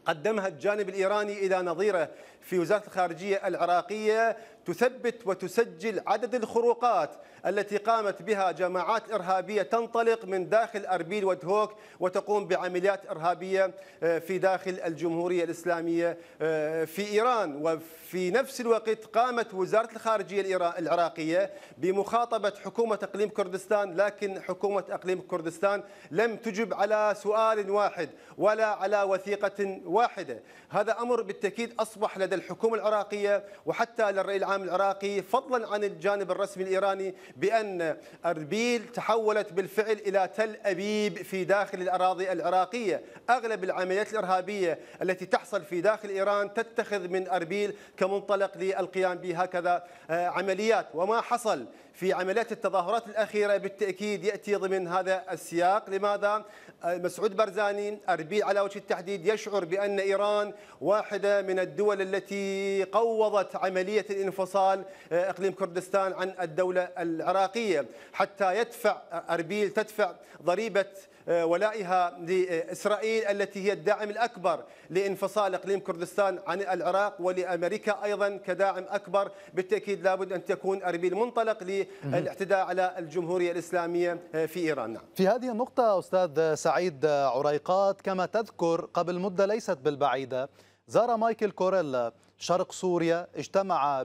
قدمها الجانب الإيراني إلى نظيره في وزارة الخارجية العراقية تثبت وتسجل عدد الخروقات التي قامت بها جماعات إرهابية تنطلق من داخل أربيل ودهوك وتقوم بعمليات إرهابية آه، في داخل الجمهورية الإسلامية آه، في إيران وفي نفس الوقت قامت وزارة الخارجية العراقية بمخاطبة حكومة أقليم كردستان لكن حكومة أقليم كردستان لم تجب على سؤال واحد ولا على وثيقة واحدة هذا أمر بالتأكيد أصبح لدى الحكومة العراقية وحتى للرأي العام العام العراقي فضلا عن الجانب الرسمي الإيراني بأن أربيل تحولت بالفعل إلى تل أبيب في داخل الأراضي العراقية أغلب العمليات الإرهابية التي تحصل في داخل إيران تتخذ من أربيل كمنطلق للقيام بهكذا آه، عمليات وما حصل في عمليات التظاهرات الأخيرة بالتأكيد يأتي ضمن هذا السياق لماذا؟ آه، مسعود برزاني أربيل على وجه التحديد يشعر بأن إيران واحدة من الدول التي قوضت عملية الانفصال آه، إقليم كردستان عن الدولة العراقية حتى يدفع آه، أربيل تدفع ضريبة آه، ولائها لإسرائيل التي هي الداعم الأكبر لانفصال إقليم كردستان عن العراق ولأمريكا أيضا كداعم أكبر بالتأكيد لابد أن تكون أربيل منطلق للاعتداء على الجمهورية الإسلامية آه، في إيران نعم. في هذه النقطة أستاذ سعيد عريقات كما تذكر قبل مدة ليست بالبعيدة زار مايكل كوريلا شرق سوريا اجتمع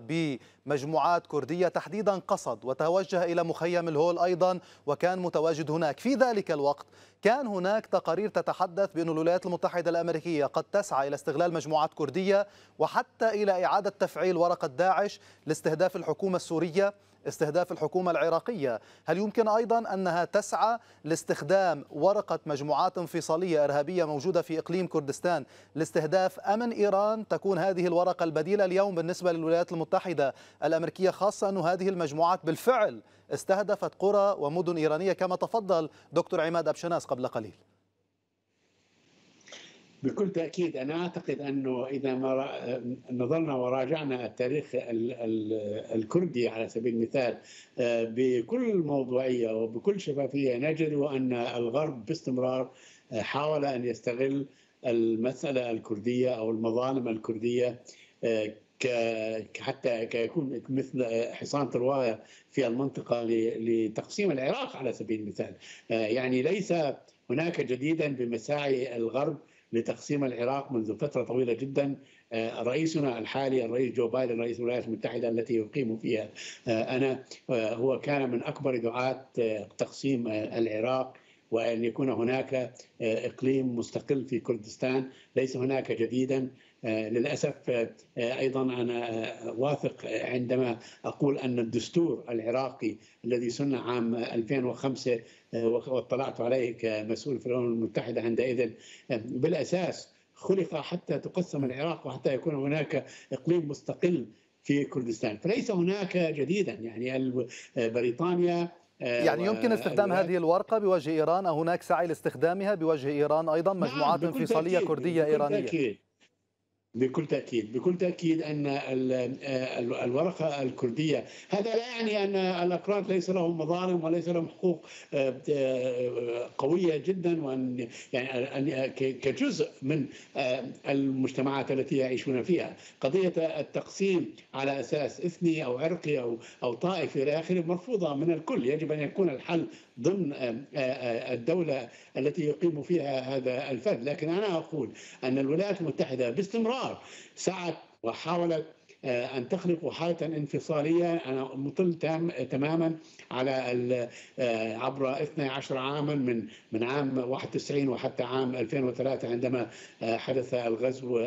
بمجموعات كردية تحديدا قصد وتوجه إلى مخيم الهول أيضا وكان متواجد هناك في ذلك الوقت كان هناك تقارير تتحدث بأن الولايات المتحدة الأمريكية قد تسعى إلى استغلال مجموعات كردية وحتى إلى إعادة تفعيل ورقة داعش لاستهداف الحكومة السورية استهداف الحكومة العراقية هل يمكن أيضا أنها تسعى لاستخدام ورقة مجموعات انفصالية إرهابية موجودة في إقليم كردستان لاستهداف أمن إيران تكون هذه الورقة البديلة اليوم بالنسبة للولايات المتحدة الأمريكية خاصة أن هذه المجموعات بالفعل استهدفت قرى ومدن إيرانية كما تفضل دكتور عماد أبشناس قبل قليل بكل تأكيد أنا أعتقد أنه إذا ما نظرنا وراجعنا التاريخ الكردي على سبيل المثال آه، بكل موضوعية وبكل شفافية نجد أن الغرب باستمرار آه، حاول أن يستغل المسألة الكردية أو المظالم الكردية آه، حتى كيكون مثل حصان الرواية في المنطقة لتقسيم العراق على سبيل المثال يعني ليس هناك جديدا بمساعي الغرب لتقسيم العراق منذ فتره طويله جدا آه، رئيسنا الحالي الرئيس جو بايدن رئيس الولايات المتحده التي يقيم فيها آه، انا آه، هو كان من اكبر دعاه تقسيم العراق وان يكون هناك اقليم مستقل في كردستان ليس هناك جديدا للاسف ايضا انا واثق عندما اقول ان الدستور العراقي الذي سن عام 2005 آه، واطلعت عليه كمسؤول في الامم المتحده عندئذ آه، بالاساس خلق حتى تقسم العراق وحتى يكون هناك اقليم مستقل في كردستان فليس هناك جديدا يعني آه، بريطانيا يعني يمكن استخدام هذه الورقة بوجه إيران أو هناك سعي لاستخدامها بوجه إيران أيضا مجموعات نعم، انفصالية كردية إيرانية بكل تأكيد بكل تأكيد أن آه، الورقة الكردية هذا لا يعني أن الأكراد ليس لهم مظالم وليس لهم حقوق آه، آه، قوية جدا وأن يعني كجزء من المجتمعات التي يعيشون فيها قضية التقسيم على أساس إثني أو عرقي أو أو طائفي إلى آخره مرفوضة من الكل يجب أن يكون الحل ضمن آه، آه، آه، الدولة التي يقيم فيها هذا الفن لكن أنا أقول أن الولايات المتحدة باستمرار سعت وحاولت آه، أن تخلقوا حالة انفصالية أنا مطل تام تماما على آه، عبر 12 عاما من من عام 91 وحتى عام 2003 عندما آه، حدث الغزو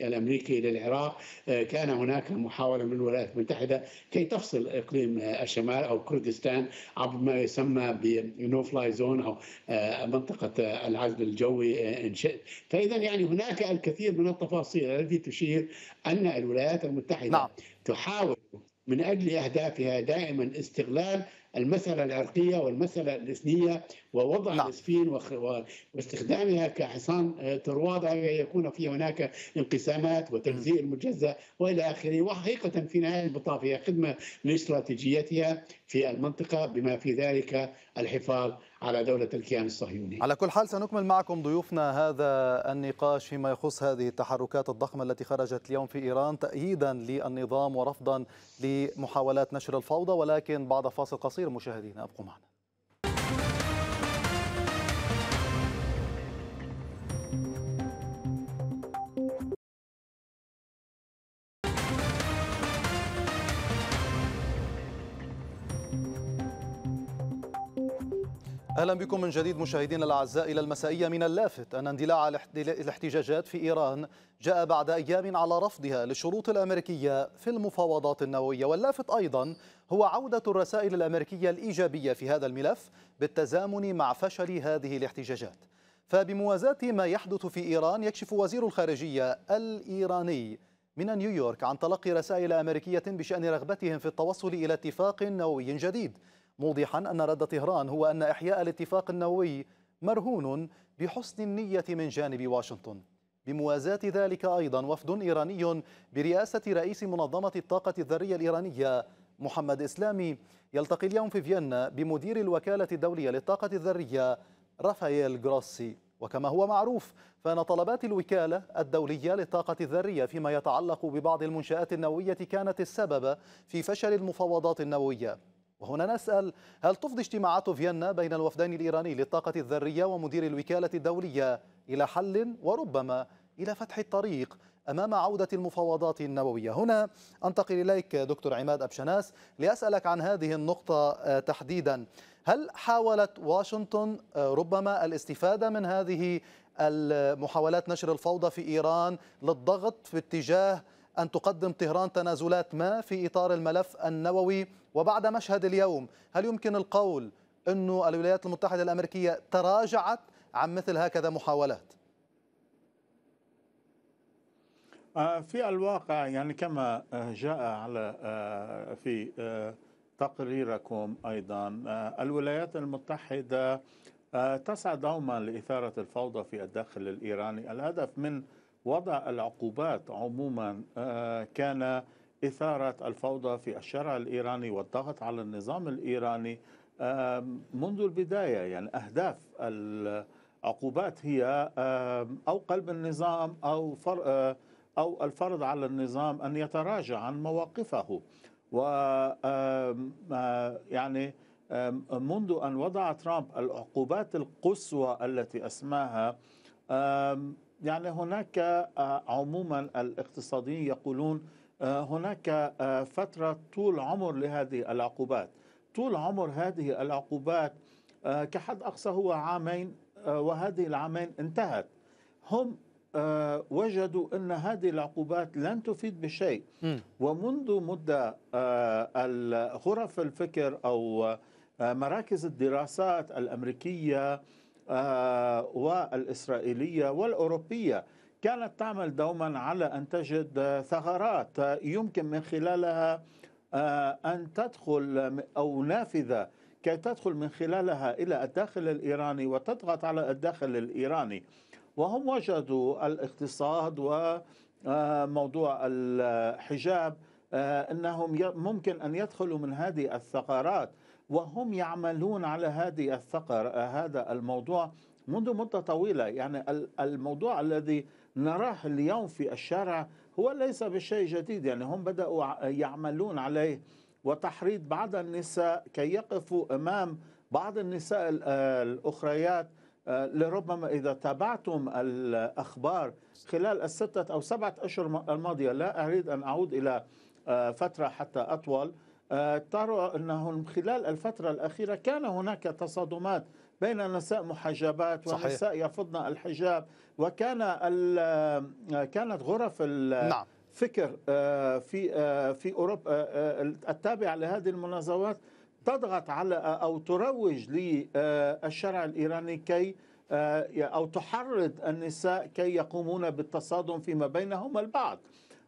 الأمريكي للعراق كان هناك محاولة من الولايات المتحدة كي تفصل إقليم الشمال أو كردستان عبر ما يسمى بنو فلاي زون أو منطقة العزل الجوي إن شئت فإذا يعني هناك الكثير من التفاصيل التي تشير أن الولايات المتحدة المتحدة نعم. تحاول من أجل أهدافها دائما استغلال المسألة العرقية والمسألة الإثنية ووضع نعم. الإسفين واستخدامها كحصان آه، ترواد يكون في هناك انقسامات وتجزيء المجزه وإلى آخره وحقيقة في نهاية المطاف هي خدمة لاستراتيجيتها في المنطقة بما في ذلك الحفاظ على دولة الكيان الصهيوني على كل حال سنكمل معكم ضيوفنا هذا النقاش فيما يخص هذه التحركات الضخمة التي خرجت اليوم في إيران تأييدا للنظام ورفضا لمحاولات نشر الفوضى ولكن بعد فاصل قصير مشاهدينا ابقوا معنا اهلا بكم من جديد مشاهدينا الاعزاء الى المسائيه من اللافت ان اندلاع الاحتجاجات في ايران جاء بعد ايام على رفضها للشروط الامريكيه في المفاوضات النوويه واللافت ايضا هو عوده الرسائل الامريكيه الايجابيه في هذا الملف بالتزامن مع فشل هذه الاحتجاجات فبموازاه ما يحدث في ايران يكشف وزير الخارجيه الايراني من نيويورك عن تلقي رسائل امريكيه بشان رغبتهم في التوصل الى اتفاق نووي جديد موضحا أن رد طهران هو أن إحياء الاتفاق النووي مرهون بحسن النية من جانب واشنطن بموازاة ذلك أيضا وفد إيراني برئاسة رئيس منظمة الطاقة الذرية الإيرانية محمد إسلامي يلتقي اليوم في فيينا بمدير الوكالة الدولية للطاقة الذرية رافائيل غروسي وكما هو معروف فان طلبات الوكاله الدوليه للطاقه الذريه فيما يتعلق ببعض المنشات النوويه كانت السبب في فشل المفاوضات النوويه وهنا نسأل هل تفضي اجتماعات فيينا بين الوفدين الإيراني للطاقة الذرية ومدير الوكالة الدولية إلى حل وربما إلى فتح الطريق أمام عودة المفاوضات النووية هنا أنتقل إليك دكتور عماد أبشناس لأسألك عن هذه النقطة آه، تحديدا هل حاولت واشنطن آه، ربما الاستفادة من هذه محاولات نشر الفوضى في إيران للضغط في اتجاه أن تقدم طهران تنازلات ما في إطار الملف النووي وبعد مشهد اليوم هل يمكن القول أن الولايات المتحدة الأمريكية تراجعت عن مثل هكذا محاولات؟ آه، في الواقع يعني كما آه، جاء على آه، في تقريركم ايضا الولايات المتحده تسعى دوما لاثاره الفوضى في الداخل الايراني الهدف من وضع العقوبات عموما آه، كان إثارة الفوضى في الشارع الإيراني والضغط على النظام الإيراني آه، منذ البداية يعني أهداف العقوبات هي آه، أو قلب النظام أو أو الفرض على النظام أن يتراجع عن مواقفه و يعني منذ أن وضع ترامب العقوبات القصوى التي أسماها يعني هناك آه، عموما الاقتصاديين يقولون آه، هناك آه، فترة طول عمر لهذه العقوبات طول عمر هذه العقوبات كحد أقصى هو عامين وهذه العامين انتهت هم وجدوا أن هذه العقوبات لن تفيد بشيء ومنذ مدة غرف الفكر أو مراكز الدراسات الأمريكية آه، والإسرائيلية والأوروبية كانت تعمل دوما على أن تجد ثغرات يمكن من خلالها آه، أن تدخل أو نافذة كي تدخل من خلالها إلى الداخل الإيراني وتضغط على الداخل الإيراني وهم وجدوا الاقتصاد وموضوع آه، الحجاب أنهم ممكن أن يدخلوا من هذه الثغرات وهم يعملون على هذه الثقر هذا الموضوع منذ مدة طويلة يعني الموضوع الذي نراه اليوم في الشارع هو ليس بشيء جديد يعني هم بدأوا يعملون عليه وتحريض بعض النساء كي يقفوا أمام بعض النساء الأخريات آه، لربما إذا تابعتم الأخبار خلال الستة أو سبعة أشهر الماضية لا أريد أن أعود إلى آه، فترة حتى أطول آه، ترى أنه من خلال الفترة الأخيرة كان هناك تصادمات بين نساء محجبات ونساء يرفضن الحجاب وكان آه، كانت غرف نعم. آه، في في اوروبا التابعه لهذه المناظرات تضغط على او تروج للشرع الايراني كي او تحرض النساء كي يقومون بالتصادم فيما بينهم البعض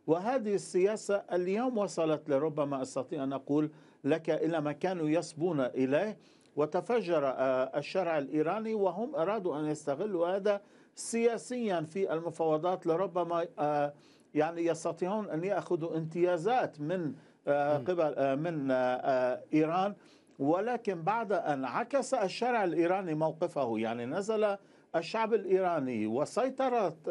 وهذه السياسة اليوم وصلت لربما أستطيع أن أقول لك إلى ما كانوا يصبون إليه وتفجر آه، الشرع الإيراني وهم أرادوا أن يستغلوا هذا سياسيا في المفاوضات لربما آه، يعني يستطيعون أن يأخذوا امتيازات من آه، قبل من إيران ولكن بعد أن عكس الشرع الإيراني موقفه يعني نزل الشعب الإيراني وسيطرت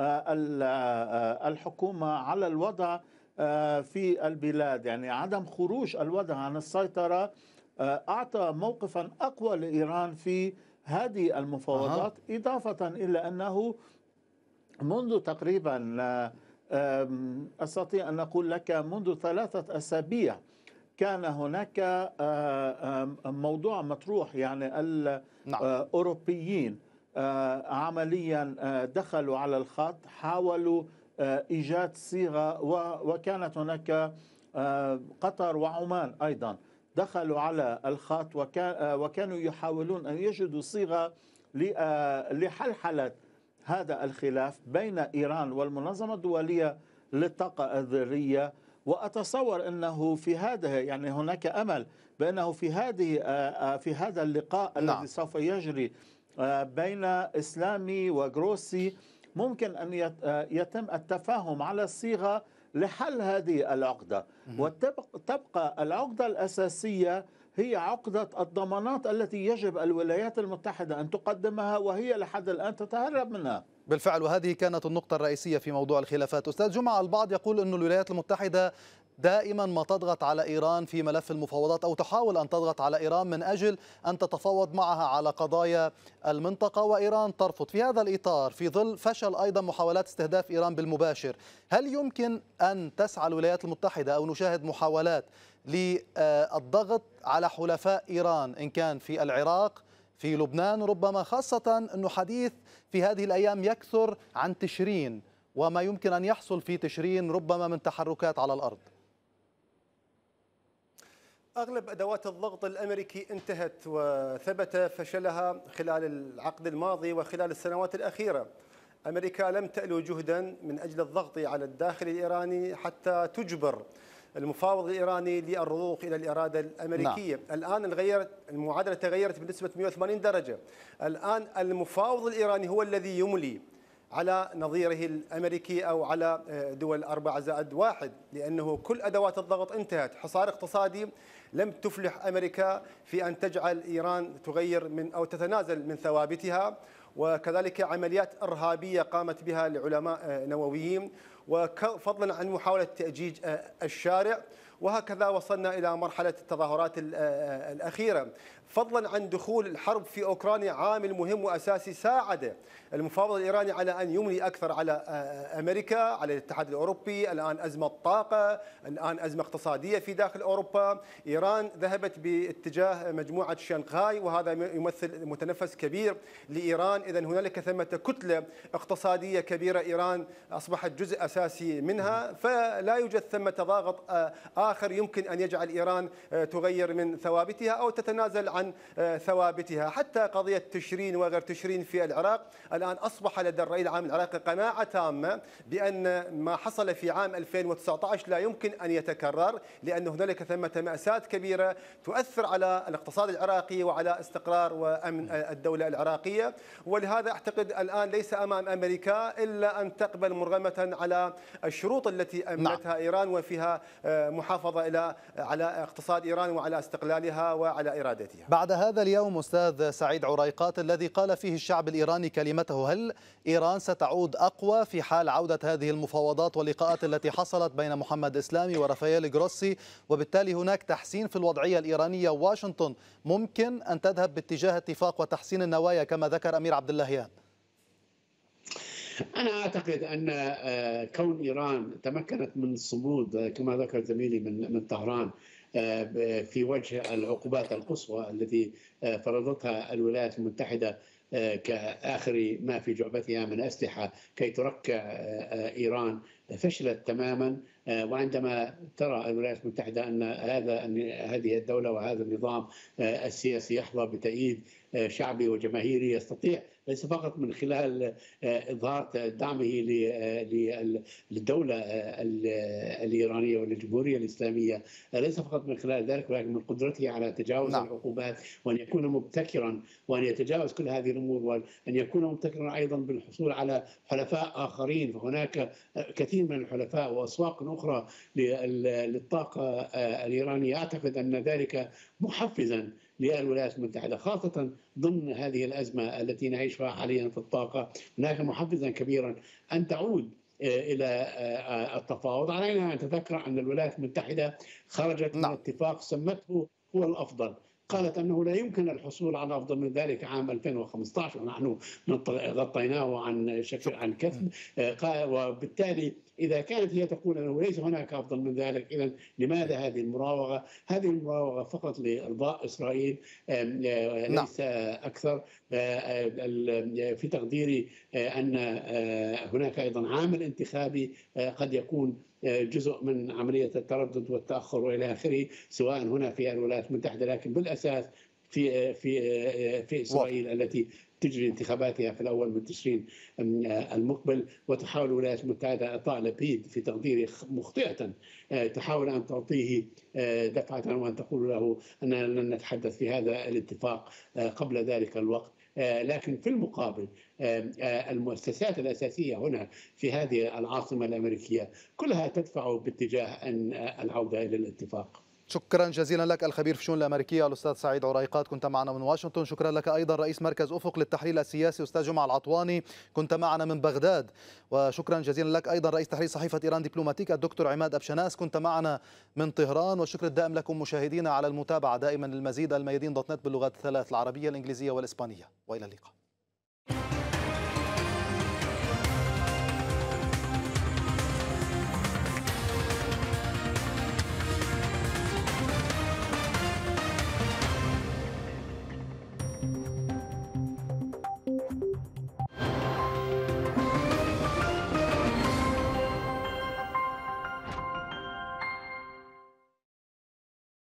آه، آه، الحكومه على الوضع آه، في البلاد يعني عدم خروج الوضع عن السيطره اعطى موقفا اقوى لايران في هذه المفاوضات أه. اضافه الى انه منذ تقريبا استطيع ان اقول لك منذ ثلاثه اسابيع كان هناك موضوع مطروح يعني الاوروبيين نعم. آه، عمليا آه، دخلوا على الخط حاولوا آه، ايجاد صيغه وكانت هناك قطر وعمان ايضا دخلوا على الخط وكانوا يحاولون ان يجدوا صيغه لحلحله هذا الخلاف بين ايران والمنظمه الدوليه للطاقه الذريه واتصور انه في هذه يعني هناك امل بانه في هذه في هذا اللقاء نعم. الذي سوف يجري آه، بين إسلامي وجروسي ممكن أن آه، يتم التفاهم على الصيغة لحل هذه العقدة وتبقى العقدة الأساسية هي عقدة الضمانات التي يجب الولايات المتحدة أن تقدمها وهي لحد الآن تتهرب منها بالفعل وهذه كانت النقطة الرئيسية في موضوع الخلافات أستاذ جمعة البعض يقول أن الولايات المتحدة دائما ما تضغط على إيران في ملف المفاوضات أو تحاول أن تضغط على إيران من أجل أن تتفاوض معها على قضايا المنطقة وإيران ترفض في هذا الإطار في ظل فشل أيضا محاولات استهداف إيران بالمباشر هل يمكن أن تسعى الولايات المتحدة أو نشاهد محاولات للضغط على حلفاء إيران إن كان في العراق في لبنان ربما خاصة أنه حديث في هذه الأيام يكثر عن تشرين وما يمكن أن يحصل في تشرين ربما من تحركات على الأرض أغلب أدوات الضغط الأمريكي انتهت وثبت فشلها خلال العقد الماضي وخلال السنوات الأخيرة أمريكا لم تألو جهدا من أجل الضغط على الداخل الإيراني حتى تجبر المفاوض الإيراني للرضوخ إلى الإرادة الأمريكية نعم. الآن الغيرت المعادلة تغيرت بنسبة 180 درجة الآن المفاوض الإيراني هو الذي يملي على نظيره الامريكي او على آه، دول أربعة زائد واحد لانه كل ادوات الضغط انتهت، حصار اقتصادي لم تفلح امريكا في ان تجعل ايران تغير من او تتنازل من ثوابتها وكذلك عمليات ارهابيه قامت بها لعلماء آه، نوويين وفضلا عن محاوله تاجيج آه، الشارع وهكذا وصلنا الى مرحله التظاهرات الاخيره فضلا عن دخول الحرب في أوكرانيا عامل مهم وأساسي ساعد المفاوض الإيراني على أن يملي أكثر على آه، آه، أمريكا على الاتحاد الأوروبي الآن أزمة طاقة الآن أزمة اقتصادية في داخل أوروبا إيران ذهبت باتجاه مجموعة شنغهاي وهذا يمثل متنفس كبير لإيران إذا هنالك ثمة كتلة اقتصادية كبيرة إيران أصبحت جزء أساسي منها فلا يوجد ثمة ضاغط آه، آخر يمكن أن يجعل إيران تغير من ثوابتها أو تتنازل عن عن آه، ثوابتها حتى قضية تشرين وغير تشرين في العراق الآن أصبح لدى الرأي العام العراقي قناعة تامة بأن ما حصل في عام 2019 لا يمكن أن يتكرر لأن هنالك ثمة مأساة كبيرة تؤثر على الاقتصاد العراقي وعلى استقرار وأمن آه، الدولة العراقية ولهذا أعتقد الآن ليس أمام أمريكا إلا أن تقبل مرغمة على الشروط التي أمنتها نعم. إيران وفيها آه، محافظة إلى على اقتصاد إيران وعلى استقلالها وعلى إرادتها بعد هذا اليوم أستاذ سعيد عريقات الذي قال فيه الشعب الإيراني كلمته هل إيران ستعود أقوى في حال عودة هذه المفاوضات واللقاءات التي حصلت بين محمد إسلامي ورافائيل جروسي وبالتالي هناك تحسين في الوضعية الإيرانية واشنطن ممكن أن تذهب باتجاه اتفاق وتحسين النوايا كما ذكر أمير عبد اللهيان أنا أعتقد أن آه، كون إيران تمكنت من الصمود آه، كما ذكر زميلي من من طهران في وجه العقوبات القصوى التي آه، فرضتها الولايات المتحده آه، كآخر ما في جعبتها من أسلحة كي تركع آه، إيران فشلت تماما وعندما ترى الولايات المتحدة أن هذا هذه الدولة وهذا النظام السياسي يحظى بتأييد شعبي وجماهيري يستطيع ليس فقط من خلال آه، إظهار دعمه آه، للدولة آه، الإيرانية والجمهورية الإسلامية ليس فقط من خلال ذلك ولكن من قدرته على تجاوز نعم. العقوبات وأن يكون مبتكرا وأن يتجاوز كل هذه الأمور وأن يكون مبتكرا أيضا بالحصول على حلفاء آخرين فهناك كثير من الحلفاء وأسواق أخرى للطاقة الإيرانية أعتقد أن ذلك محفزا للولايات المتحدة خاصة ضمن هذه الأزمة التي نعيشها حاليا في الطاقة هناك محفزا كبيرا أن تعود آه، الى آه، التفاوض علينا ان نتذكر ان الولايات المتحده خرجت من نعم. اتفاق سمته هو الافضل قالت انه لا يمكن الحصول على افضل من ذلك عام 2015 ونحن غطيناه عن شكل عن كثب نعم. آه، وبالتالي إذا كانت هي تقول أنه ليس هناك أفضل من ذلك إذا لماذا هذه المراوغة؟ هذه المراوغة فقط لإرضاء إسرائيل آه، نعم. ليس أكثر آه، آه، في تقديري أن هناك أيضا عامل انتخابي قد يكون جزء من عملية التردد والتأخر وإلى آخره سواء هنا في الولايات المتحدة لكن بالأساس في في في اسرائيل التي تجري انتخاباتها في الأول من تشرين المقبل وتحاول الولايات المتحدة إعطاء لبيد في تقديري مخطئة آه، تحاول أن تعطيه آه، دفعة وأن تقول له أننا لن نتحدث في هذا الاتفاق آه، قبل ذلك الوقت لكن في المقابل المؤسسات الأساسية هنا في هذه العاصمة الأمريكية كلها تدفع باتجاه العودة إلى الاتفاق شكرا جزيلا لك الخبير في الشؤون الامريكيه الاستاذ سعيد عريقات كنت معنا من واشنطن شكرا لك ايضا رئيس مركز افق للتحليل السياسي استاذ جمعه العطواني كنت معنا من بغداد وشكرا جزيلا لك ايضا رئيس تحرير صحيفه ايران دبلوماتيك الدكتور عماد ابشناس كنت معنا من طهران والشكر الدائم لكم مشاهدينا على المتابعه دائما للمزيد الميادين دوت نت باللغات الثلاث العربيه الانجليزيه والاسبانيه والى اللقاء